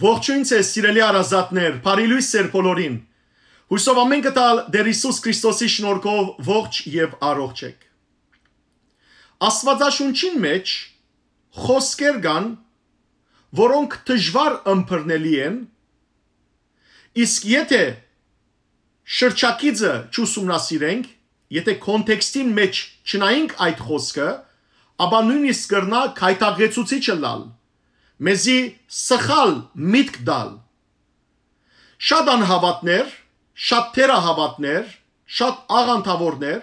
Ողջույն ձեզ, սիրելի արազատներ, բարի լույս ձեր բոլորին։ Հույսով ամեն գտալ Տեր Հիսուս Քրիստոսի շնորհքով ողջ եւ առողջ եք։ Աստվածաշունչին մեջ խոսքեր կան, որոնք դժվար ըմբռնելի են, իսկ եթե շրջակիցը ճուսումնասիրենք, եթե կոնտեքստին մեջ չնայենք այդ խոսքը, ապա նույնիսկ կրնա քայտագեցուցիչ լալ մեզի սխալ միտք դալ։ Շատ անհավատներ, շատ թերահավատներ, շատ աղանթավորներ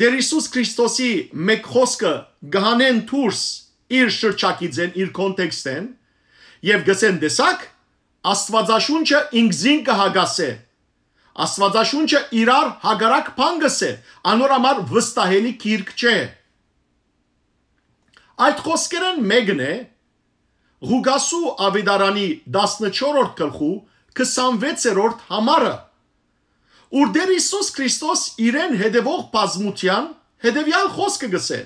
Դեր Հիսուս Քրիստոսի մեկ խոսքը գանեն դուրս իր շրջակից են, իր կոնտեքստեն եւ գսեն դեսակ Աստվածաշունչը ինքզին կհագասե։ Աստվածաշունչը իրար հագարակ փանգսե, անոր համար վստահելի քիրք չէ։ Այդ խոսքերն մեկն է, Ղուգասու Ավիդարանի 14-րդ գլխու 26-րդ համարը Ուրդեր Հիսուս Քրիստոս իրեն հետևող բազմության հետևյալ խոսքը գսե.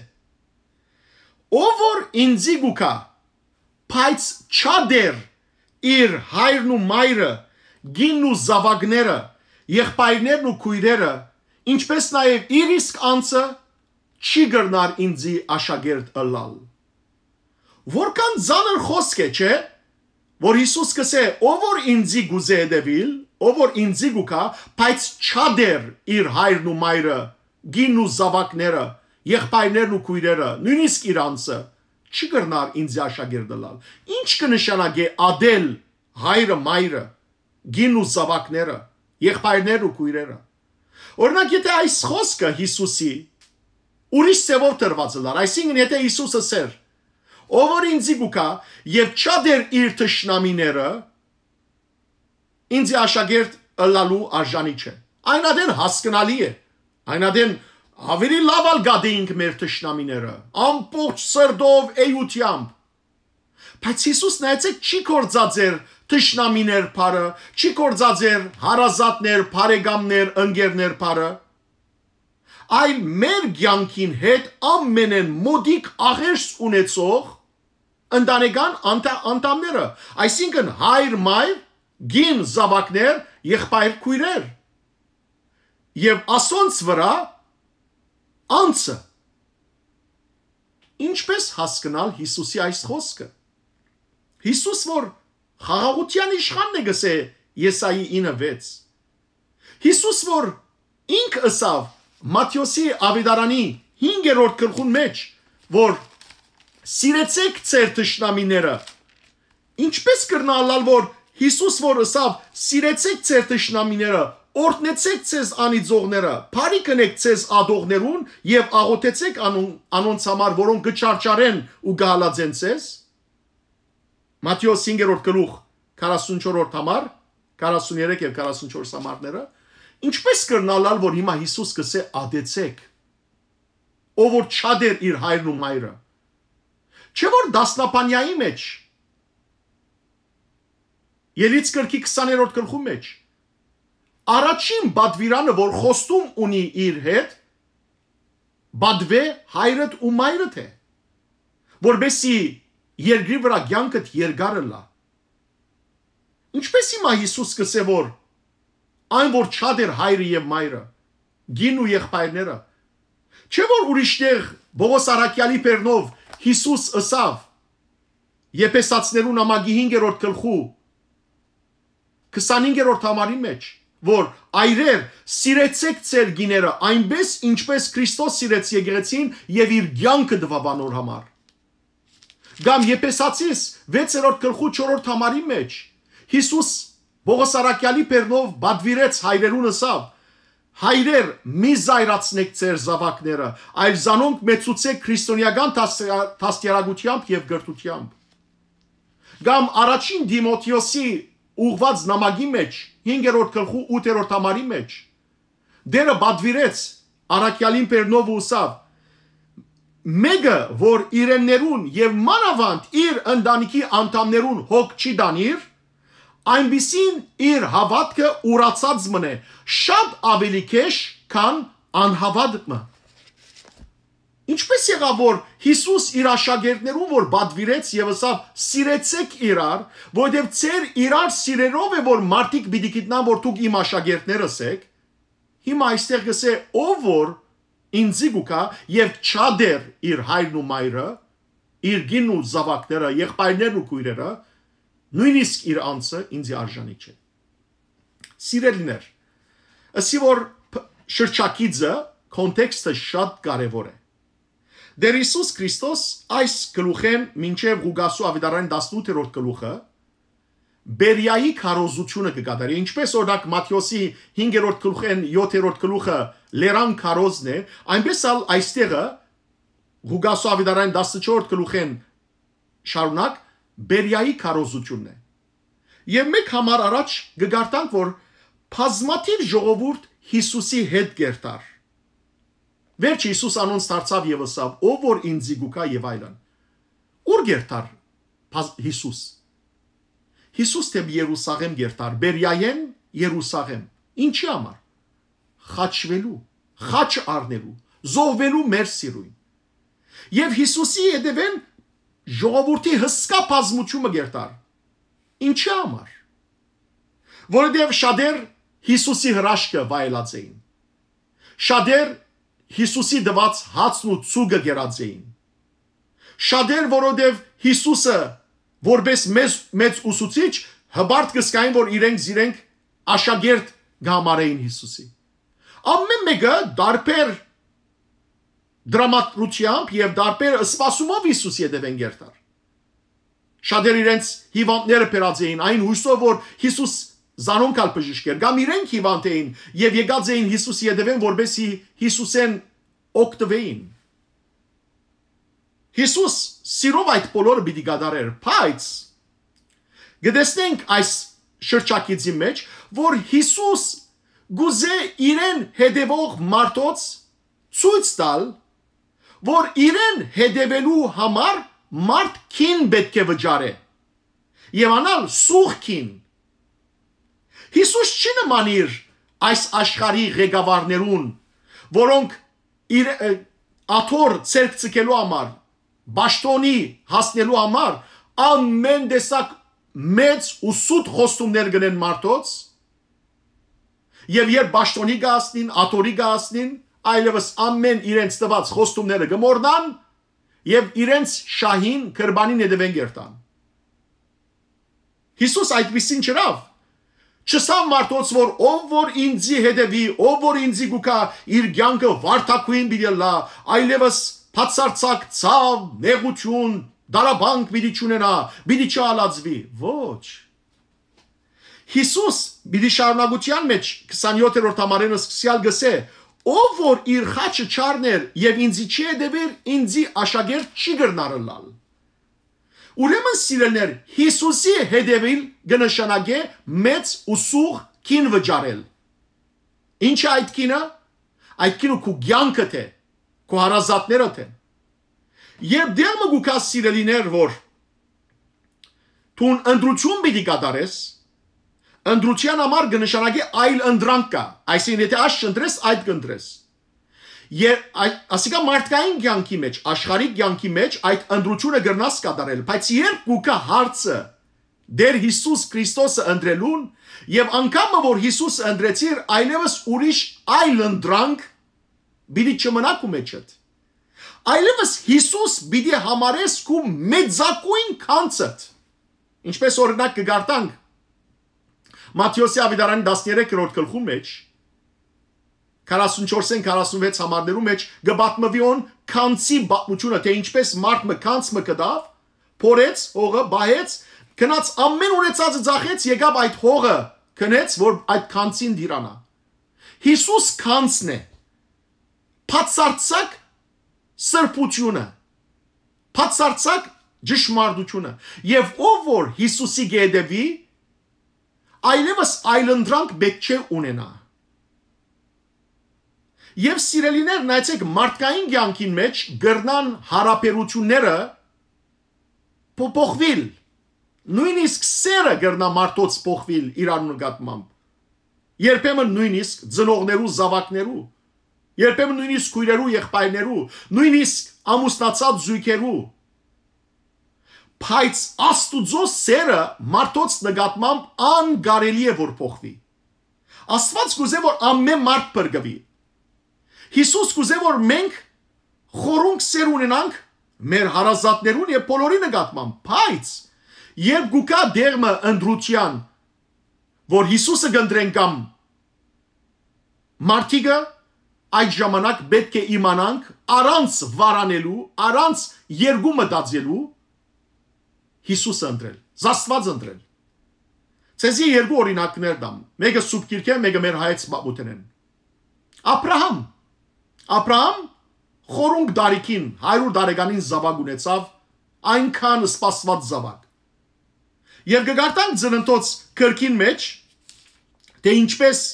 Ով որ ինձի գուկա, բայց չադեր իր հայրն ու մայրը, գինն ու զավակները, եղբայրներն ու քույրերը, ինչպես նաև իր իսկ անձը, չի գրնար ինձի աշակերտ ըլլալ։ Որքան ցաներ խոսք է, չէ՞։ Որ Հիսուս կսե, ով որ ինձի գուզե հետևիլ, ով որ ինձի գուքա, բայց չադեր իր հայրն ու մայրը, գինն ու զավակները, եղբայրներն ու քույրերը, նույնիսկ իրանցը չգրնար ինձ աշակերտը լալ։ Ինչ կնշանակե ադել հայրը, մայրը, գինն ու զավակները, եղբայրներն ու քույրերը։ Օրինակ եթե այս խոսքը Հիսուսի ուրիշ ծևով տրված լար, այսինքն եթե Հիսուսը սեր ով որ ինձ գուկա եւ չադեր իր ճշնամիները ինձ աշակերտ լալու արժանի չէ այնադեն հասկանալի է այնադեն ավելի լավ ալ գադեինք մեր ճշնամիները ամբողջ սրտով էյությամբ բայց Հիսուս նայեցեք չի կործածեր ճշնամիներ բարը չի կործածեր հարազատներ բարեկամներ ընկերներ բարը այլ մեր ցանկին հետ ամենեն մոդիկ աղերս ունեցող ընտանեկան անդամները, այսինքն հայր, մայր, գին, զավակներ, եղբայր, քույրեր։ Եվ ասոնց վրա անցը Ինչպես հասկանալ Հիսուսի այս խոսքը։ Հիսուս որ խաղաղության իշխանն է գսե Եսայի 9:6։ Հիսուս որ ինք ըսավ Մատթեոսի ավիդարանի 5-րդ գլխուն մեջ, որ սիրեցեք ծեր ճշնամիները, ինչպես կրնալալ որ Հիսուս որ ասավ, սիրեցեք ծեր ճշնամիները, օրտնեցեք ցեզ անիծողները, բարի կնեք ցեզ ադողներուն եւ աղոթեցեք անոնց համար, որոնք գճարճարեն ու գալածեն ցեզ։ Մատթեոս 5-րդ գլուխ 44-րդ համար 43 եւ 44 համարները Ինչպես կրնալալ, որ հիմա Հիսուս կսե ադեցեք, ով որ չադեր իր հայրն ու մայրը։ Չէ որ դասնապանյայի մեջ, ելից կրքի 20-րդ գրխու մեջ, առաջին բադվիրանը, որ խոստում ունի իր հետ, բադվե հայրդ ու մայրդ է, որբեսի երգրի վրա գյանքըտ երգարը լա։ Ինչպես հիմա Հիսուս կսե, որ այն որ չա դեր հայրը եւ մայրը գին ու եղբայրները չէ որ ուրիշտեղ Բողոս Արաքյալի բեռնով Հիսուս ըսավ Եփեսացներու նամակի 5-րդ գլխու 25-րդ համարի մեջ որ այրեր սիրեցեք ձեր գիները այնպես ինչպես Քրիստոս սիրեց եկեղեցին եւ իր ցանկը դվաբանոր համար։ Գամ Եփեսացիս 6-րդ գլխու 4-րդ համարի մեջ Հիսուս Բողոս Արաքյալի բեռնով բադվիրեց հայրերուն ասավ. Հայրեր, մի զայրացնեք ձեր զավակները, այլ զանոնք մեծուցեք քրիստոնեական դաստիարակությամբ եւ գրթությամբ։ Գամ առաջին Դիմոթեոսի ուղված նամակի մեջ 5-րդ գլխու 8-րդ համարի մեջ դերը բադվիրեց Արաքյալին բեռնով ուսավ մեկը որ իրեններուն եւ մանավանդ իր ընտանիքի անդամներուն հոգ չի դանիր այնbիսին իր հավատքը ուրացած մնե շատ ավելի քեշ քան անհավատը Ինչպես եղավ որ Հիսուս իր աշակերտներուն որ բադվիրեց եւ ասավ սիրեցեք իրար, որովհետեւ ծեր իրար սիրերով է որ մարդիկ պիտի գիտնան որ դուք իմ աշակերտներս եք։ Հիմա այստեղ գսե ով որ ինձի գուկա եւ չադեր իր հայրն ու մայրը, իր գին ու զավակները, եղբայրներն ու քույրերը, նույնիսկ իր անձը ինձ արժանի չէ։ Սիրելիներ, ասի որ շրջակիցը կոնտեքստը շատ կարևոր է։ Դեր Հիսուս Քրիստոս այս գլուխեն մինչև Ղուգասու ավետարանի 18-րդ գլուխը Բերիայի քարոզությունը կկատարի, ինչպես օրինակ Մատթեոսի 5-րդ գլուխեն 7-րդ գլուխը Լերան քարոզն է, այնպես էլ այստեղը Ղուգասու ավետարանի 14-րդ գլուխեն շարունակ Բերիայի քարոզությունն է։ Եվ մեկ համար առաջ գգարտանք, որ բազմաթիվ ժողովուրդ Հիսուսի հետ կերտար։ Վերջ Հիսուս անոնց դարձավ եւ ասավ. «Ով որ ինձ զիգուկա եւ այլն»։ Ուր գերտար Հիսուս։ Հիսուս դեպ Երուսաղեմ գերտար, Բերիայեն Երուսաղեմ։ Ինչի համար։ Խաչվելու, խաչ առնելու, զոհվելու մեր սիրույն։ Եվ Հիսուսի յետևեն ժողովրդի հսկա բազմությունը գերտար։ Ինչի համար։ Որովհետև շատեր Հիսուսի հրաշքը վայելացեին։ Շատեր Հիսուսի դված հացն ու ցուգը գերացեին։ Շատեր, որովհետև Հիսուսը որպես մեծ մեծ ուսուցիչ հբարտ կսկային, որ իրենք զիրենք աշակերտ գհամարեին Հիսուսի։ Ամեն մեկը դարբեր դրամատրությամբ եւ դարբեր սպասումով Հիսուս յետևեն գերտար։ Շատեր իրենց հիվանդները բերած էին այն հույսով, որ Հիսուս զանոնքալ բժիշկ էր, կամ իրենք հիվանդ էին եւ եկած էին Հիսուսի յետևեն, որբեսի Հիսուսեն օգտվեին։ Հիսուս սիրով այդ բոլորը պիտի գադարեր, բայց գտեսնենք այս շրջակիցի մեջ, որ Հիսուս գուզե իրեն հետևող մարդոց ցույց տալ որ իրեն հետևելու համար մարդ քին պետք է վճարե եւ անալ սուղ քին Հիսուս չի նմանիր այս աշխարհի ղեկավարներուն որոնք իր աթոր ցերկ ցկելու համար Բաշտոնի հասնելու համար ամեն տեսակ մեծ ու սուտ խոստումներ գնեն մարդոց։ Եվ երբ Բաշտոնի գասնին, աթորի գասնին, այլևս ամեն իրենց տված խոստումները գմորդան եւ իրենց շահին կրբանին եդեվեն գերտան։ Հիսուս այդպեսին չրավ։ Չսամ մարդոց, որ ով որ ինձի հետևի, ով որ ինձի գուկա, իր ցանկը վարդակույն բիլա, այլևս փածարցակ ցավ, նեղություն, դարաբանք մի չունենա, մի չալածվի։ Ոչ։ Հիսուս մի շարունակության մեջ 27-րդ համարենը սկսյալ գսե ով որ իր խաչը չառներ եւ ինձի չի հետևեր, ինձի աշակերտ չի գրնարնալ։ Ուրեմն սիրելներ, Հիսուսի հետևին կնշանակե մեծ ուսուղ քին վճարել։ Ինչ է այդ քինը։ Այդ քինը քու ցանկը թե, քու հարազատները թե։ Եվ դեմ գուքաս սիրելիներ, որ Տուն ընդրություն պիտի կատարես, ընդրության համար կնշանակի այլ ընդրանք կա։ Այսինքն եթե աշ չընտրես, այդ կընտրես։ Եվ ասիկա մարդկային կյանքի մեջ, աշխարհի կյանքի մեջ այդ ընդրությունը գրնաս կատարել, բայց երբ գուկա հարցը դեր Հիսուս Քրիստոսը ընտրելուն եւ անկամը որ Հիսուսը ընտրեցիր, այլևս ուրիշ այլ ընդրանք բիդի չմնա քու մեջդ։ Այլևս Հիսուս բիդի համարես քու մեծակույն կանցդ։ Ինչպես օրինակ կգարտանք Մատթեոսի ավիդարանի 13-րդ գլխու մեջ 44-ին 46 համարներու մեջ գբատմվի on քանցի բացությունը, թե ինչպես մարդը քանց մը կդավ, փորեց հողը, բահեց, քնած ամեն ունեցածը ծախեց, եկավ այդ հողը, քնեց, որ այդ քանցին դիրանա։ Հիսուս քանցն է։ Փածարցակ սրբությունը։ Փածարցակ ճշմարտությունը։ Եվ ով որ Հիսուսի գեդեվի, այլևս այլընտրանք պետք չէ ունենա։ Եվ սիրելիներ, նայեցեք մարդկային կյանքին մեջ գրնան հարաբերությունները փոփոխվել։ Նույնիսկ սերը գրնա մարդոց փոխվել իրան նկատմամբ։ Երբեմն նույնիսկ ծնողներու զավակներու, երբեմն նույնիսկ քույրերու եղբայրներու, նույնիսկ ամուսնացած զույգերու բայց Աստուծո սերը մարդոց նկատմամբ անկարելի է որ փոխվի։ Աստված կուզե որ ամեն մարդ բրգվի։ Հիսուս կուզե որ մենք խորունկ սեր ունենանք մեր հարազատներուն եւ բոլորի նկատմամբ, բայց երբ գուկա դերմը ընդրության որ Հիսուսը գնդրեն կամ մարդիկը այդ ժամանակ պետք է իմանանք առանց վարանելու, առանց երկու մտածելու Հիսուսը ընտրել, Զաստված ընտրել։ Ցեզի երկու օրինակներ դամ։ Մեկը Սուբկիրքեն, մեկը մեր հայց Բաբութենեն։ Աբրահամ Աբրահամ խորունգ դարիքին 100 տարեկանին զավակ ունեցավ, այնքան սпасված զավակ։ Եվ գգարտան ծննդոց քրքին մեջ թե ինչպես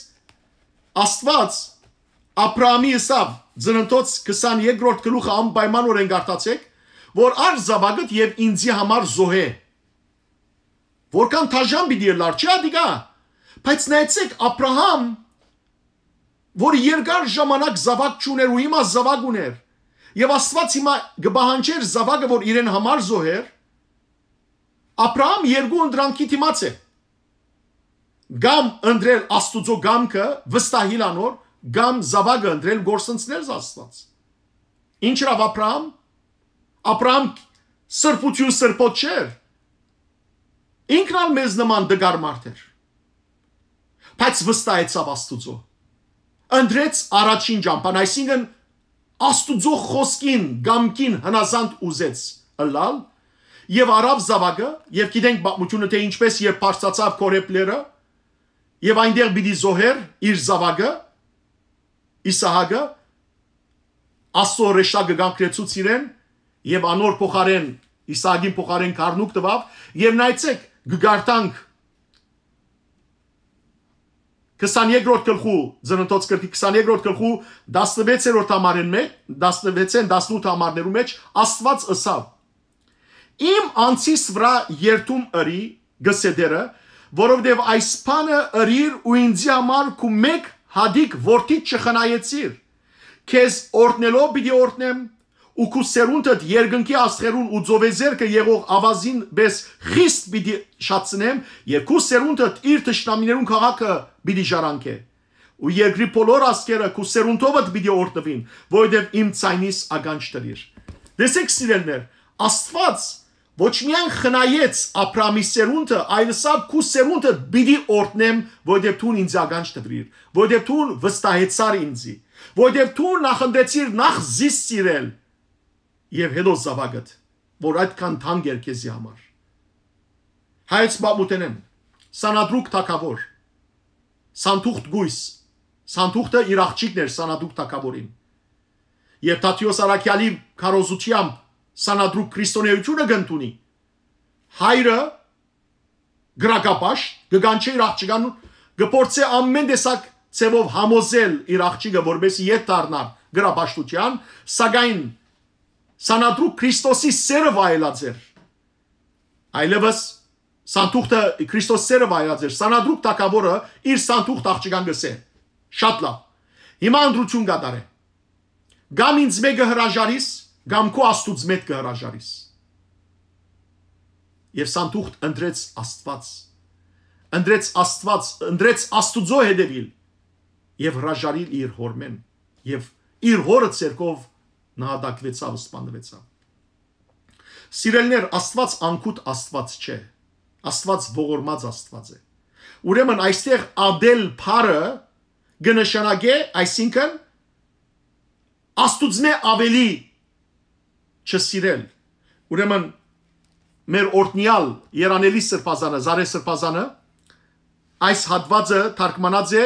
Աստված Աբրահամի իսավ ծննդոց 22-րդ գլուխը անպայման օրենք արտացեք որ ար զավագդ եւ ինձի համար զոհե։ Որքան թաժան պիտի լար չի ադիկա։ Բայց նայեցեք Աբ รา համ, որ երկար ժամանակ զավակ չուներ ու հիմա զավակ ուներ։ Եվ Աստված հիմա գբահանջեր զավակը, որ իրեն համար զոհեր։ Աբ รา համ երկու ընդրանքի դիմաց է։ Գամ ընդրել Աստուծո գամքը վստահիլ անոր, գամ զավակը ընդրել գործընծներ Աստված։ Ինչ հավ Աբ รา համ Աբրահամ սրբություն սրբոտ չէր։ Ինքն al մեզ նման դգար մարդ էր։ Բայց վստահեցավ Աստուծո։ Անդրեց առաջին ճամփան, այսինքն Աստուծո խոսքին, գամքին հնազանդ ուզեց ըլլալ եւ արավ զավակը եւ գիտենք բամությունը թե ինչպես երբ բարձացավ կորեպլերը եւ այնտեղ բիդի զոհեր իր զավակը Իսահակը աստորեշա գանքրեցուց իրեն եւ անոր փոխարեն Իսագին փոխարեն Կարնուկ տվավ եւ նայեցեք գգարտանք 22-րդ գլխու ծննդոց գրքի 22-րդ գլխու 16-րդ համարեն մեջ 16-ն 18 համարներու մեջ Աստված ասավ Իմ անցիս վրա երթում ըրի գսեդերը որովհետև այս բանը ըրիր ու ինձի համար քու մեկ հադիկ որդի չխնայեցիր քեզ օրտնելով պիտի օրտնեմ ու քու սերունդդ երկնքի աստղերուն ու ծովեզերքը եղող ավազին բես խիստ պիտի շացնեմ եւ քու սերունդդ իր ճշտամիներուն քաղաքը պիտի ժարանքե ու երկրի բոլոր աստղերը քու սերունդովդ պիտի օրտվին որովհետեւ իմ ցայնից ագանջ տրիր դեսեք սիրելներ աստված ոչ միայն խնայեց Աբրամի սերունդը, այլսավ քու սերունդը բիդի օրտնեմ, որովհետև դու ինձ ագանջ տվիր, որովհետև դու վստահեցար ինձի, որովհետև դու նախնդեցիր նախ զիս սիրել, եւ հելո զավակդ, որ այդքան թանկ էր քեզի համար։ Հայց բաբուտենեմ, սանադրուկ թակավոր, սանթուղթ գույս, սանթուղթը իր աղջիկն էր սանադրուկ թակավորին։ Եվ Տատիոս Արաքյալի քարոզությամբ սանադրուկ քրիստոնեությունը գտնունի։ Հայրը գրակապաշ գգանչի իր աղջկան գփորձե ամեն տեսակ ցևով համոզել իր աղջիկը որբեսի ետ դառնա գրապաշտության, սակայն սանադրու Քրիստոսի սերը վայելած էր։ Այլևս Սանտուխտը Քրիստոս սերը վայելած էր։ Սանադրուկ Թակավորը իր Սանտուխտ աղջկան գսե։ Շատ լավ։ Հիմա ընդրություն կատարե։ Գամ ինձ մեկը հրաժարիս, գամ քո Աստուծո մեկը հրաժարիս։ Եվ Սանտուխտ ընտրեց Աստված։ Ընտրեց Աստված, ընտրեց Աստուծո հետևիլ եւ հրաժարիլ իր հորմեն եւ իր հորը ցերկով նահատակվեցավ, սպանվեցավ։ Սիրելներ, Աստված անկուտ Աստված չէ։ Աստված ողորմած Աստված է։ Ուրեմն այստեղ Ադել Փարը գնշանագե, այսինքն Աստուծն է ավելի չսիրել։ Ուրեմն մեր օրտնյալ երանելի սրբազանը, զարե սրբազանը այս հատվածը թարգմանած է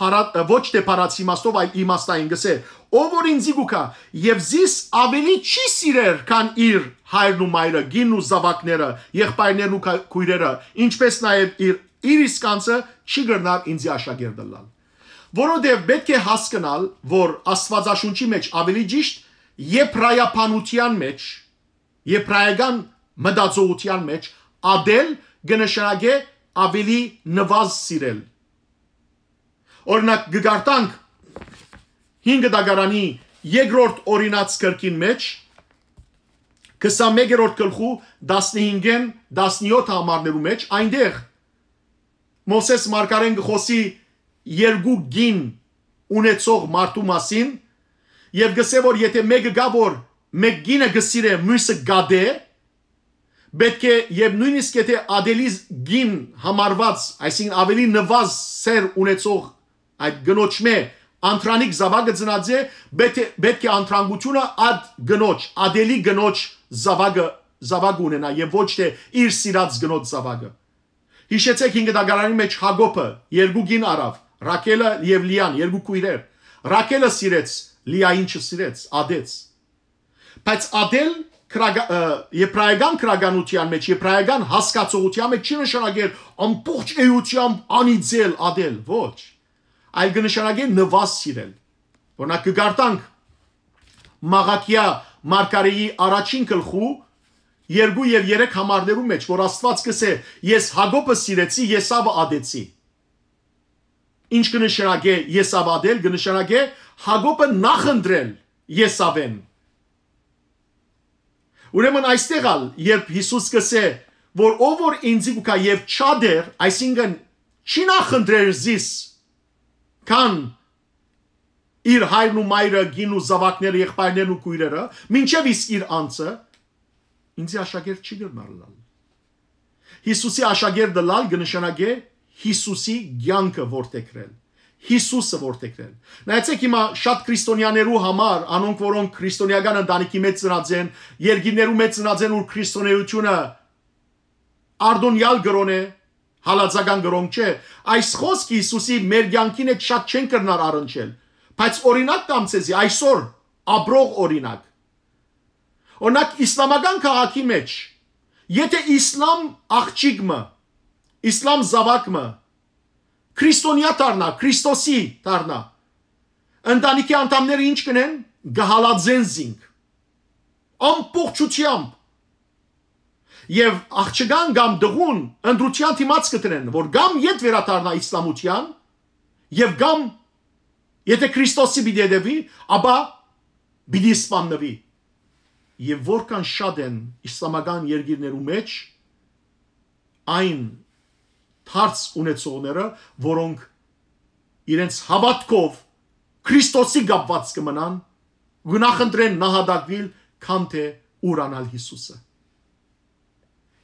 փարա ոչ թե փարած իմաստով, այլ իմաստային գսե, ով որ ինձի գուքա եւ զիս ավելի չի սիրեր, քան իր հայրն ու մայրը, գինն ու զավակները, եղբայրներն ու քույրերը, ինչպես նաեւ իր իր իսկանցը չի գրնար ինձի աշակերտը լալ։ Որոդեւ պետք է հասկանալ, որ Աստվածաշունչի մեջ ավելի ճիշտ եփրայապանության մեջ, եփրայական մտածողության մեջ ադել գնշանագե ավելի նվազ սիրել Օրինակ գգարտանք 5 դագարանի երկրորդ օրինաց կրկին մեջ 21-րդ գլխու 15-ն 17 համարներու մեջ այնտեղ Մովսես Մարգարեն գխոսի երկու գին ունեցող մարդու մասին եւ գսե որ եթե մեկը գա որ մեկ գինը գսիրե մյուսը գադե պետք է եւ նույնիսկ եթե ադելիզ գին համարված այսինքն ավելի նվազ սեր ունեցող այդ գնոճմե Անտրանիկ Զավագը ծնածե պետք է անտրանգությունը ադ գնոջ, ադելի գնոջ Զավագը Զավագ ունենա եւ ոչ թե իր սիրած գնոջ Զավագը։ Հիշեցեք 5 դագարանի մեջ Հագոպը երկու գին առավ, Ռակելը եւ Լիան երկու քույրեր։ Ռակելը սիրեց, Լիային չսիրեց, ադեց։ Բայց ադել եբրայական քրագանության մեջ, եբրայական հասկացողության մեջ չի նշանակել ամբողջ էությամբ անիծել ադել, ոչ այլ կնշանակի նվազ սիրել։ Օրինակ կգարտանք Մաղաքիա Մարգարեի առաջին գլխու 2 եւ 3 համարներու մեջ, որ Աստված կսե. Ես Հակոբը սիրեցի, Եսավը ադեցի։ Ինչ կնշանակե Եսավ ադել, կնշանակե Հակոբը նախընտրել Եսավեն։ Ուրեմն այստեղ ալ, երբ Հիսուս կսե, որ ով որ ինձի կա եւ չադեր, այսինքն չի նախընտրել զիս քան իր հայրն ու մայրը, գին ու զավակները, եղբայրներն ու քույրերը, մինչև իսկ իր անձը ինձի աշակերտ չի գրնալալ։ Հիսուսի աշակերտը լալ կնշանակե Հիսուսի ցանկը որտեքրել։ Հիսուսը որտեքրել։ Նայեցեք հիմա շատ քրիստոնյաներու համար, անոնք որոնք քրիստոնեական ընտանիքի մեջ ծնած են, երկիներու մեջ ծնած են ու քրիստոնեությունը արդոնյալ գրոն է, հալածական գրոմ չէ, այս խոսքը Հիսուսի մեր յանքին հետ շատ չեն կրնար առնչել, բայց օրինակ տամ ցեզի այսօր ապրող օրինակ։ Օրինակ իսլամական քաղաքի մեջ եթե իսլամ աղջիկը, իսլամ զավակը քրիստոնյա դառնա, Քրիստոսի դառնա, ընտանիքի անդամները ինչ կնեն, գահալաձեն զինք։ Ամբողջությամբ եւ աղջկան կամ դղուն ընդրության դիմաց կտնեն, որ կամ իդ վերադառնա իսլամության եւ կամ եթե Քրիստոսի պիտի դեվի, ապա պիտի սպաննվի։ Եվ որքան շատ են իսլամական երկիրներու մեջ այն հարց ունեցողները, որոնք իրենց հավատքով Քրիստոսի գապված կմնան, գնախնդրեն նահատակվել, քան թե ուրանալ Հիսուսը։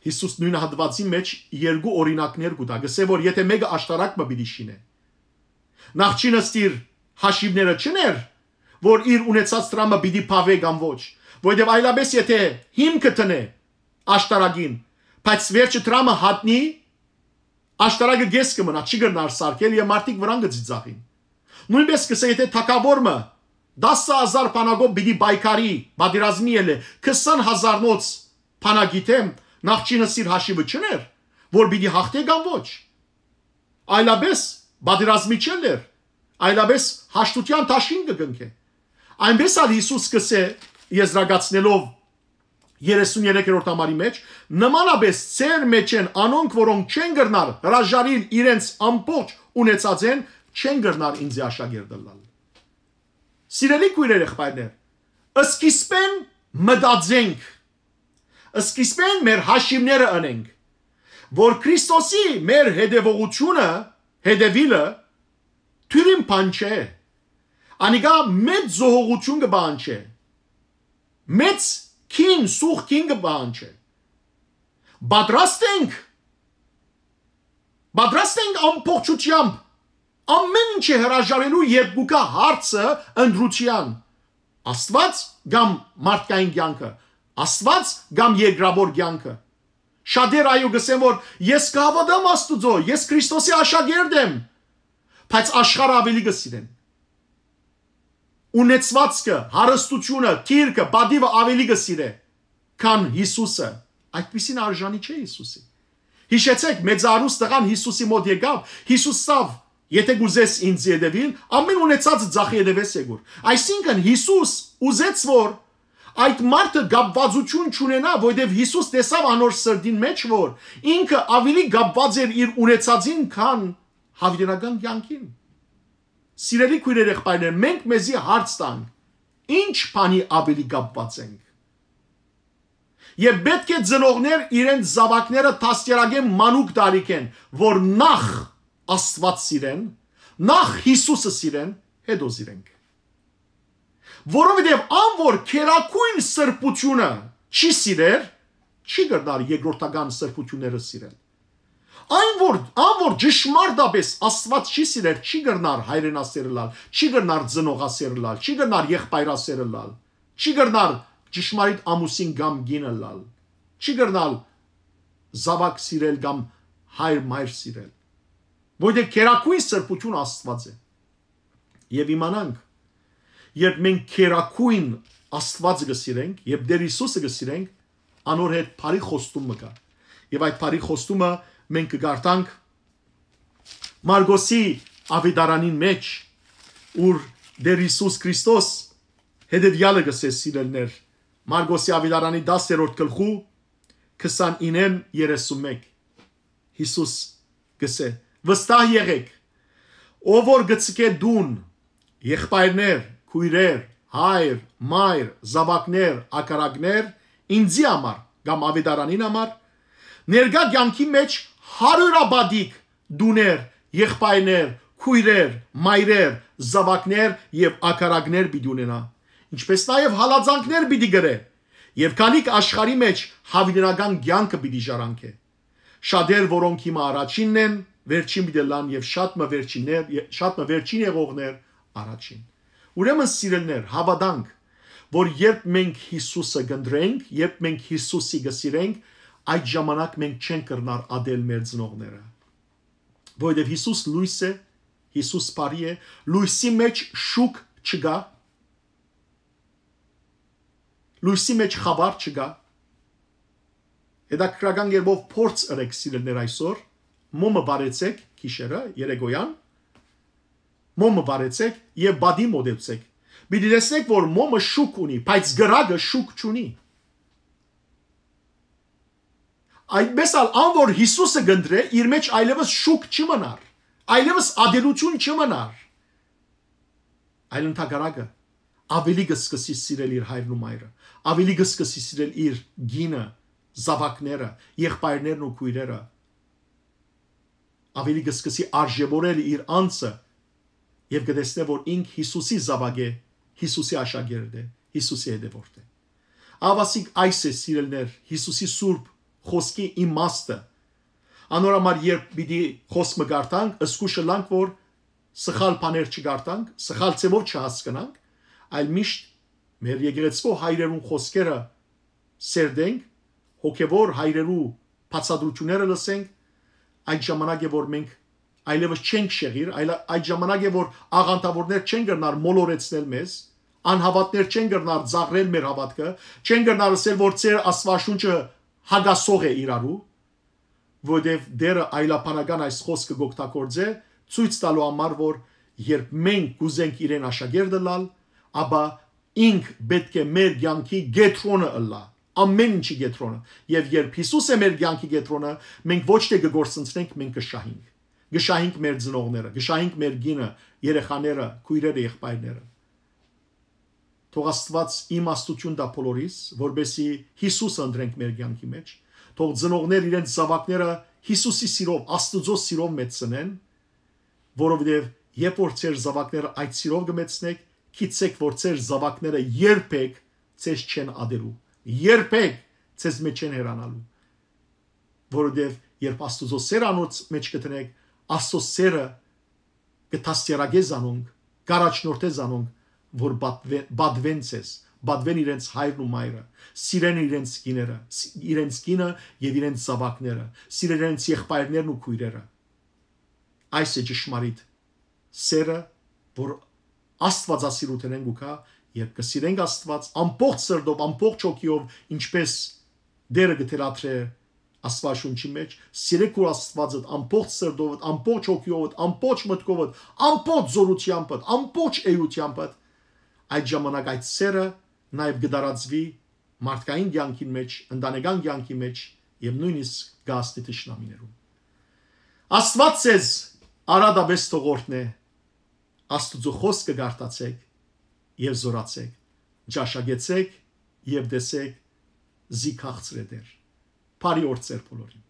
Հիսուս նույն հատվածի մեջ երկու օրինակներ կտա։ Գսե որ եթե մեկը աշտարակ մը պիտի շինե։ Նախճինս իր հաշիվները չներ, որ իր ունեցած տրամը պիտի փավե կամ ոչ, որովհետև այլապես եթե հիմքը տնե աշտարակին, բայց վերջը տրամը հատնի, աշտարակը դես կմնա, չի գնար սարքել եւ մարդիկ վրան գծիծախին։ Նույնպես կսե եթե թակավորը 10000 փանագով պիտի բայկարի, բادرազմի էլ է 20000 նոց փանագիտեմ, Նախճինը սիր հաշիվը չներ, որ պիտի հաղթե կամ ոչ։ Այլապես բادرազմի չներ, այլապես հաշտության տաշին կգնքե։ Այնպես ալ Հիսուս սկսե եզրակացնելով 33-րդ համարի մեջ նմանապես ծեր մեջ են անոնք, որոնք չեն գրնար հրաժարին իրենց ամբողջ ունեցած են, չեն գրնար ինձի աշակերտը լալ։ Սիրելի քույրեր եղբայրներ, սկիզբեն մտածենք սկիզբեն մեր հաշիվները ընենք, որ Քրիստոսի մեր հետևողությունը, հետևիլը թյուրին բան չէ։ Անիկա մեծ զողողություն կբան չէ։ Մեծ քին, սուխ քին կբան չէ։ Պատրաստ ենք։ Պատրաստ ենք ամբողջությամբ ամեն ինչը հրաժարելու երկուկա հարցը ընդրության աստված կամ մարդկային կյանքը Աստված կամ երկրավոր կյանքը։ Շատեր այո գսեմ որ ես կհավատամ Աստուծո, ես Քրիստոսի աշակերտ եմ, բայց աշխարհը ավելի կսիրեմ։ Ունեցվածքը, հարստությունը, քիրքը, բադիվը ավելի կսիրե, քան Հիսուսը։ Այդպեսին արժանի չէ Հիսուսի։ Հիշեցեք, մեծարուս տղան Հիսուսի մոտ եկավ, Հիսուսավ Եթե գուզես ինձ յետևին, ամեն ունեցած ձախ յետևես եկուր։ Այսինքն Հիսուս ուզեց որ այդ մարդը գաբվածություն չունենա, որովհետև Հիսուս տեսավ անոր սրդին մեջ, որ ինքը ավելի գաբված էր իր ունեցածին, քան հավերական կյանքին։ Սիրելի քույրեր եղբայրներ, մենք մեզի հարց տանք. ի՞նչ բանի ավելի գաբված ենք։ Եվ պետք է ծնողներ իրենց զավակները դաստիարակեն մանուկ տարիքեն, որ նախ Աստված սիրեն, նախ Հիսուսը սիրեն, հետո սիրենք որովհետև անոր քերակույն սրբությունը չի սիրել, չի գտար երկրորդական սրբությունները սիրել։ Այն որ անոր ճշմարտապես Աստված չի սիրել, չի գտնար հայրենասերելալ, չի գտնար ծնողասերելալ, չի գտնար եղբայրասերելալ, չի գտնար ճշմարիտ ամուսին կամ գինելալ, չի գտնալ զավակ սիրել կամ հայր մայր սիրել։ Որտե քերակույն սրբություն Աստված է։ Եվ իմանանք, երբ մենք քերակույն Աստվածը գսիրենք, երբ Տեր Հիսուսը գսիրենք, անոր հետ բարի խոստումը կա։ Եվ այդ բարի խոստումը մենք կգարտանք Մարգոսի ավիդարանին մեջ, ուր Տեր Հիսուս Քրիստոս հետևյալը գսես սիրելներ։ Մարգոսի ավիդարանի 10-րդ գլխու 29-ն 31 Հիսուս գսե վստահ եղեք ով որ գցկե դուն եղբայրներ քույրեր, հայր, մայր, զավակներ, ակարակներ ինձի համար կամ ավետարանին համար ներկա կյանքի մեջ հարյուրաբադիկ դուներ, եղբայրներ, քույրեր, մայրեր, զավակներ եւ ակարակներ պիտի ունենա, ինչպես նաեւ հալածանքներ պիտի գրե։ Եվ քանիկ աշխարի մեջ հավիտենական կյանքը պիտի ժարանքե։ Շատեր, որոնք հիմա առաջինն են, վերջին պիտի լան եւ շատ մը վերջիններ, շատ մը վերջին եղողներ առաջին։ Ուրեմն սիրելներ, հավատանք, որ երբ մենք Հիսուսը գնդրենք, երբ մենք Հիսուսի գսիրենք, այդ ժամանակ մենք չենք կրնար ադել մեր ծնողները։ Որովհետև Հիսուս լույս է, Հիսուս բարի է, լույսի մեջ շուկ չկա։ Լույսի մեջ խաբար չկա։ Եդա քրական երբով փորձ ըրեք սիրելներ այսօր, մոմը բարեցեք, քիշերը, երեգոյան, մոմը վարեցեք եւ բադի մոդեցեք։ Մի դեսեք, որ մոմը շուկ ունի, բայց գրագը շուկ չունի։ Այդպես ալ անոր Հիսուսը գնդրե իր մեջ այլևս շուկ չմնար։ Այլևս ադելություն չմնար։ Այլ ընդհակարակը ավելի գսկսի սիրել իր հայրն ու մայրը, ավելի գսկսի սիրել իր գինը, զավակները, եղբայրներն ու քույրերը, ավելի գսկսի արժևորել իր անձը եւ գտեսնե որ ինք Հիսուսի զավակ է, Հիսուսի աշակերտ է, Հիսուսի հետևորդ է։ Ավասիկ այս է սիրելներ Հիսուսի սուրբ խոսքի իմաստը։ Անորամար երբ պիտի խոսքը գարտանք, ըսկուշը լանք որ սխալ բաներ չգարտանք, սխալ ծևով չհասկանանք, այլ միշտ մեր եկեղեցու հայրերուն խոսքերը սերդենք, հոգևոր հայրերու բացադրությունները լսենք, այն ժամանակ է որ մենք այլևս չենք շեղիր, այլ այդ ժամանակ է որ աղանտավորներ չեն գրնար մոլորեցնել մեզ, անհավատներ չեն գրնար ծաղրել մեր հավատքը, չեն գրնար ասել որ ծեր աստվածաշունչը հագասող է իրարու, որովհետև դերը այլապանական այս խոսքը գոկտակորձե ցույց տալու համար որ երբ մենք կուզենք իրեն աշակերտը լալ, ապա ինք պետք է մեր յանքի գետրոնը ըլլա ամեն ինչի գետրոնը եւ երբ Հիսուսը մեր յանքի գետրոնը մենք ոչ թե կգործընծնենք մենք կշահենք Գշահինք մեր ծնողները, գշահինք մեր գինը, երեխաները, քույրերը, եղբայրները։ Թող Աստված իմաստություն տա բոլորիս, որբեսի Հիսուսը ընտրենք մեր կյանքի մեջ։ Թող ծնողներ իրենց զավակները Հիսուսի սիրով, Աստծո սիրով մեծնեն, որովհետև երբ որ ծեր զավակները այդ սիրով կմեծնեք, գիտեք որ ծեր զավակները երբեք ցեզ չեն ադելու, երբեք ցեզ մեջ չեն հեռանալու, որովհետև երբ Աստուծո սերանոց մեջ գտնեք, Աստծո սերը կտաստերագե զանոնք, կարաչնորթե զանոնք, որ բադվեն ցես, բադվեն իրենց հայրն ու մայրը, սիրեն իրենց կիները, իրենց կինը եւ իրենց զավակները, սիրեն իրենց եղբայրներն ու քույրերը։ Այս է ճշմարիտ սերը, որ Աստվածասիրութեն ենք ու կա եւ կսիրենք Աստված ամբողջ սրտով, ամբողջ հոգիով, ինչպես դերը գտերատրե Աստվածաշունչի մեջ, սիրեք ու Աստվածդ ամբողջ սրտովդ, ամբողջ հոգիովդ, ամբողջ մտքովդ, ամբողջ զորությամբ, ամբողջ էությամբ, այդ ժամանակ այդ սերը նաև գդարածվի մարդկային ցանկին մեջ, ընտանեկան ցանկի մեջ եւ նույնիսկ գաստի ճշնամիներում։ Աստված ցեզ արադաբես թողորտն է։ Աստուծո խոսքը գարտացեք եւ զորացեք։ Ճաշագեցեք եւ դեսեք զիքացրե դեր։ pari ortser Polonien.